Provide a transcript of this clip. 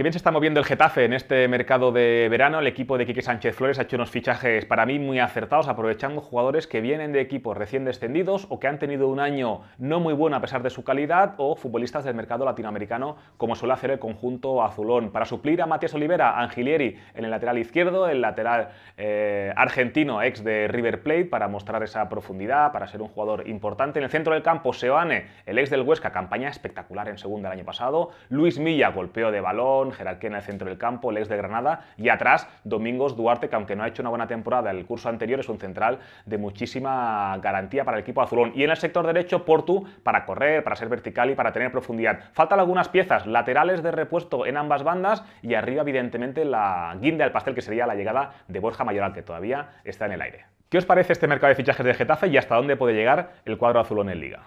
Qué bien se está moviendo el Getafe en este mercado de verano. El equipo de Quique Sánchez Flores ha hecho unos fichajes para mí muy acertados, aprovechando jugadores que vienen de equipos recién descendidos o que han tenido un año no muy bueno a pesar de su calidad o futbolistas del mercado latinoamericano, como suele hacer el conjunto azulón. Para suplir a Matías Olivera, Angilieri en el lateral izquierdo, el lateral eh, argentino ex de River Plate para mostrar esa profundidad, para ser un jugador importante. En el centro del campo, Seoane, el ex del Huesca, campaña espectacular en segunda el año pasado. Luis Milla, golpeo de balón gerard que en el centro del campo, el ex de Granada y atrás Domingos Duarte, que aunque no ha hecho una buena temporada el curso anterior, es un central de muchísima garantía para el equipo azulón. Y en el sector derecho, Portu para correr, para ser vertical y para tener profundidad. Faltan algunas piezas laterales de repuesto en ambas bandas y arriba, evidentemente, la guinda del pastel que sería la llegada de Borja Mayoral, que todavía está en el aire. ¿Qué os parece este mercado de fichajes de Getafe y hasta dónde puede llegar el cuadro azulón en Liga?